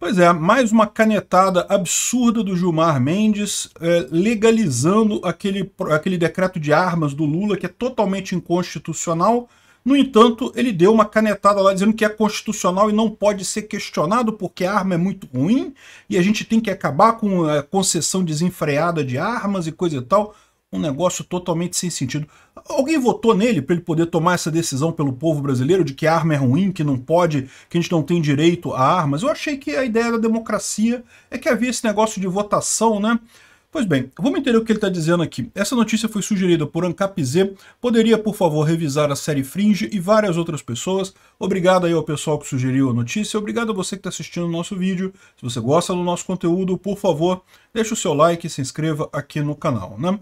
Pois é, mais uma canetada absurda do Gilmar Mendes, é, legalizando aquele, aquele decreto de armas do Lula, que é totalmente inconstitucional. No entanto, ele deu uma canetada lá dizendo que é constitucional e não pode ser questionado porque a arma é muito ruim e a gente tem que acabar com a concessão desenfreada de armas e coisa e tal um negócio totalmente sem sentido. Alguém votou nele para ele poder tomar essa decisão pelo povo brasileiro de que a arma é ruim, que não pode, que a gente não tem direito a armas? Eu achei que a ideia da democracia é que havia esse negócio de votação, né? Pois bem, vamos entender o que ele está dizendo aqui. Essa notícia foi sugerida por Ancap Poderia, por favor, revisar a série Fringe e várias outras pessoas. Obrigado aí ao pessoal que sugeriu a notícia. Obrigado a você que está assistindo o nosso vídeo. Se você gosta do nosso conteúdo, por favor, deixe o seu like e se inscreva aqui no canal, né?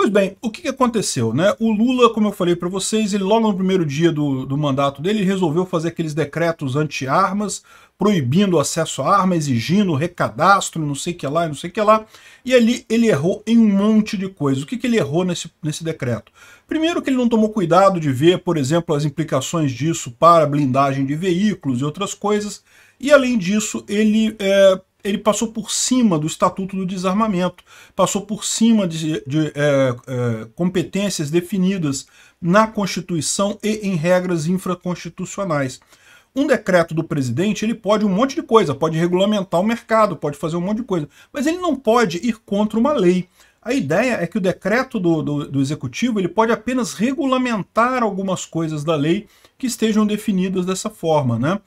Pois bem, o que aconteceu? Né? O Lula, como eu falei para vocês, ele logo no primeiro dia do, do mandato dele resolveu fazer aqueles decretos anti-armas, proibindo o acesso à arma, exigindo recadastro, não sei o que lá, não sei o que lá. E ali ele errou em um monte de coisas. O que, que ele errou nesse, nesse decreto? Primeiro que ele não tomou cuidado de ver, por exemplo, as implicações disso para blindagem de veículos e outras coisas. E além disso, ele é, ele passou por cima do Estatuto do Desarmamento, passou por cima de, de é, é, competências definidas na Constituição e em regras infraconstitucionais. Um decreto do presidente, ele pode um monte de coisa, pode regulamentar o mercado, pode fazer um monte de coisa, mas ele não pode ir contra uma lei. A ideia é que o decreto do, do, do executivo ele pode apenas regulamentar algumas coisas da lei que estejam definidas dessa forma, né?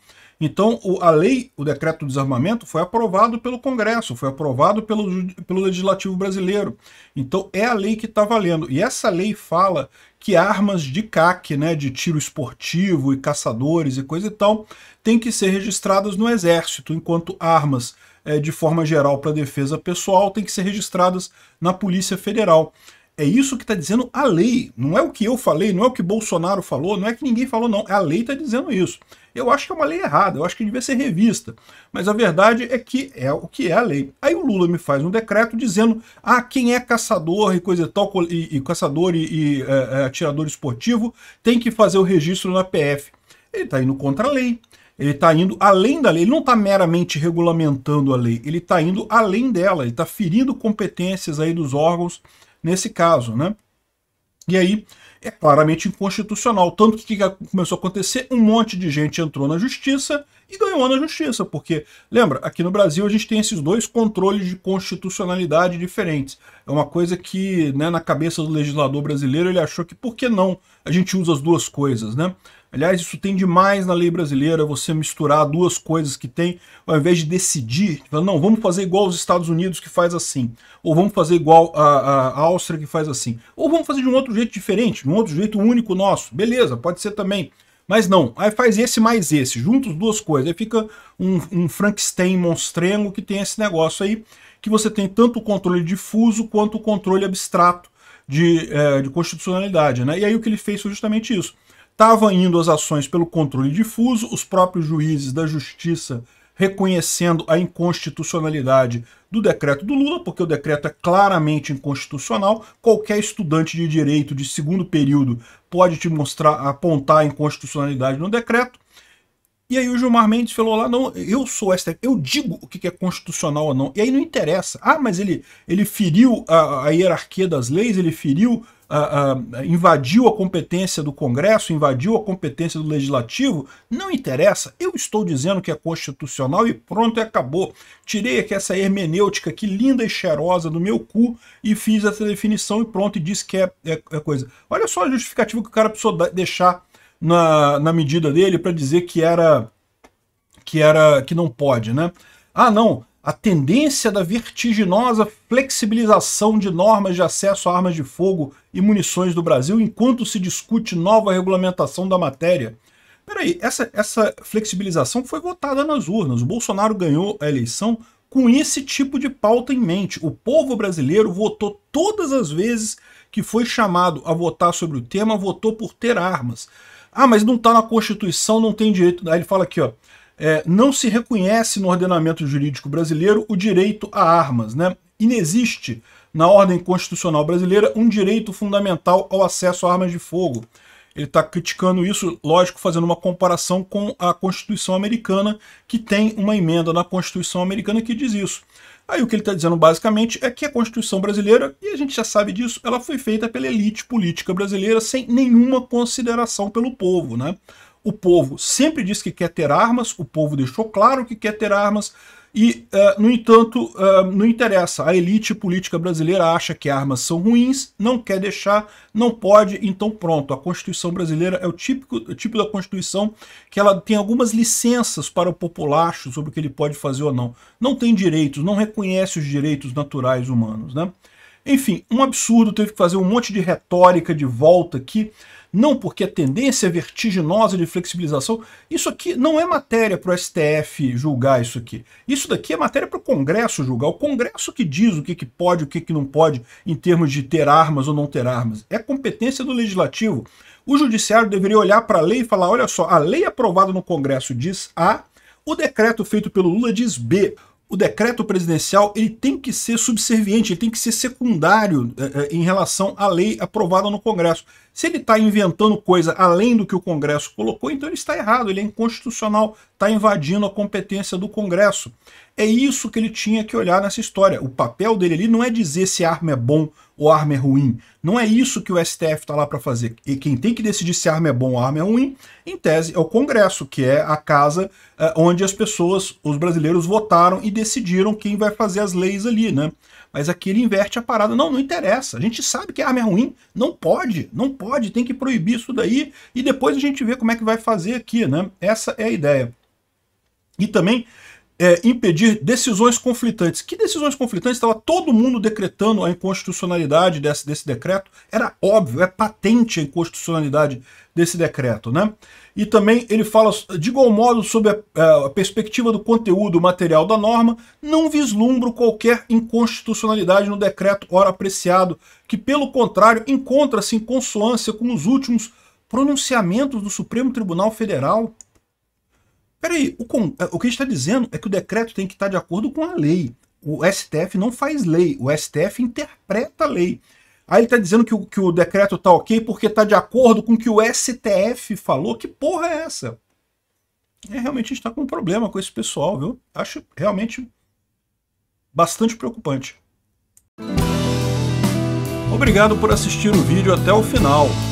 Então, a lei, o decreto do desarmamento, foi aprovado pelo Congresso, foi aprovado pelo, pelo Legislativo brasileiro. Então, é a lei que está valendo. E essa lei fala que armas de caque, né, de tiro esportivo e caçadores e coisa e tal, têm que ser registradas no Exército, enquanto armas é, de forma geral para defesa pessoal têm que ser registradas na Polícia Federal. É isso que está dizendo a lei. Não é o que eu falei, não é o que Bolsonaro falou, não é que ninguém falou, não. A lei está dizendo isso. Eu acho que é uma lei errada, eu acho que devia ser revista. Mas a verdade é que é o que é a lei. Aí o Lula me faz um decreto dizendo: ah, quem é caçador e coisa e tal, e, e caçador e, e é, é, atirador esportivo tem que fazer o registro na PF. Ele está indo contra a lei. Ele está indo além da lei, ele não está meramente regulamentando a lei, ele está indo além dela, ele está ferindo competências aí dos órgãos nesse caso, né? E aí é claramente inconstitucional. Tanto que, que começou a acontecer? Um monte de gente entrou na justiça e ganhou na justiça, porque, lembra, aqui no Brasil a gente tem esses dois controles de constitucionalidade diferentes. É uma coisa que, né, na cabeça do legislador brasileiro, ele achou que por que não a gente usa as duas coisas, né? Aliás, isso tem demais na lei brasileira, você misturar duas coisas que tem, ao invés de decidir, falar, não, vamos fazer igual aos Estados Unidos que faz assim, ou vamos fazer igual a, a, a Áustria que faz assim, ou vamos fazer de um outro jeito diferente, de um outro jeito único nosso, beleza, pode ser também. Mas não, aí faz esse mais esse, juntos duas coisas, aí fica um, um Frankenstein monstrengo que tem esse negócio aí, que você tem tanto o controle difuso quanto o controle abstrato de, é, de constitucionalidade, né? E aí o que ele fez foi justamente isso Estavam indo as ações pelo controle difuso, os próprios juízes da justiça reconhecendo a inconstitucionalidade do decreto do Lula, porque o decreto é claramente inconstitucional. Qualquer estudante de direito de segundo período pode te mostrar, apontar a inconstitucionalidade no decreto. E aí o Gilmar Mendes falou lá, não, eu sou STF, eu digo o que é constitucional ou não. E aí não interessa. Ah, mas ele, ele feriu a, a hierarquia das leis, ele feriu, a, a, invadiu a competência do Congresso, invadiu a competência do Legislativo. Não interessa. Eu estou dizendo que é constitucional e pronto, e acabou. Tirei aqui essa hermenêutica aqui, linda e cheirosa do meu cu e fiz essa definição e pronto, e disse que é, é, é coisa. Olha só a justificativa que o cara precisou deixar na, na medida dele para dizer que era que era que não pode, né? Ah, não, a tendência da vertiginosa flexibilização de normas de acesso a armas de fogo e munições do Brasil enquanto se discute nova regulamentação da matéria. Peraí, essa, essa flexibilização foi votada nas urnas. O Bolsonaro ganhou a eleição com esse tipo de pauta em mente. O povo brasileiro votou todas as vezes que foi chamado a votar sobre o tema, votou por ter armas. Ah, mas não está na Constituição, não tem direito. Aí ele fala aqui, ó. É, não se reconhece no ordenamento jurídico brasileiro o direito a armas, né? Inexiste na ordem constitucional brasileira um direito fundamental ao acesso a armas de fogo. Ele está criticando isso, lógico, fazendo uma comparação com a Constituição Americana, que tem uma emenda na Constituição Americana que diz isso. Aí o que ele está dizendo basicamente é que a Constituição brasileira, e a gente já sabe disso, ela foi feita pela elite política brasileira sem nenhuma consideração pelo povo, né? O povo sempre diz que quer ter armas, o povo deixou claro que quer ter armas, e, uh, no entanto, uh, não interessa. A elite política brasileira acha que armas são ruins, não quer deixar, não pode, então pronto. A Constituição brasileira é o típico, o tipo da Constituição que ela tem algumas licenças para o populacho sobre o que ele pode fazer ou não. Não tem direitos, não reconhece os direitos naturais humanos. Né? Enfim, um absurdo, teve que fazer um monte de retórica de volta aqui não porque a tendência vertiginosa de flexibilização. Isso aqui não é matéria para o STF julgar isso aqui. Isso daqui é matéria para o Congresso julgar. O Congresso que diz o que, que pode, o que, que não pode, em termos de ter armas ou não ter armas. É competência do legislativo. O judiciário deveria olhar para a lei e falar: olha só, a lei aprovada no Congresso diz A, o decreto feito pelo Lula diz B o decreto presidencial ele tem que ser subserviente, ele tem que ser secundário eh, eh em relação à lei aprovada no Congresso. Se ele está inventando coisa além do que o Congresso colocou, então ele está errado, ele é inconstitucional, está invadindo a competência do Congresso. É isso que ele tinha que olhar nessa história. O papel dele ali não é dizer se a arma é bom ou a arma é ruim. Não é isso que o STF está lá para fazer. E quem tem que decidir se a arma é bom ou a arma é ruim, em tese, é o Congresso, que é a casa eh, onde as pessoas, os brasileiros, votaram e decidiram quem vai fazer as leis ali, né? Mas aqui ele inverte a parada. Não, não interessa. A gente sabe que a arma é ruim. Não pode, não pode, tem que proibir isso daí e depois a gente vê como é que vai fazer aqui, né? Essa é a ideia. E também é, impedir decisões conflitantes. Que decisões conflitantes? Estava todo mundo decretando a inconstitucionalidade desse, desse decreto. Era óbvio, é patente a inconstitucionalidade desse decreto. Né? E também ele fala, de igual modo, sobre a, é, a perspectiva do conteúdo material da norma, não vislumbro qualquer inconstitucionalidade no decreto ora apreciado, que, pelo contrário, encontra-se em consonância com os últimos pronunciamentos do Supremo Tribunal Federal Peraí, o, eh, o que a gente está dizendo é que o decreto tem que estar tá de acordo com a lei. O STF não faz lei, o STF interpreta a lei. Aí ele está dizendo que o, que o decreto está ok porque está de acordo com o que o STF falou. Que porra é essa? É, realmente a gente está com um problema com esse pessoal, viu? Acho realmente bastante preocupante. Obrigado por assistir o vídeo até o final.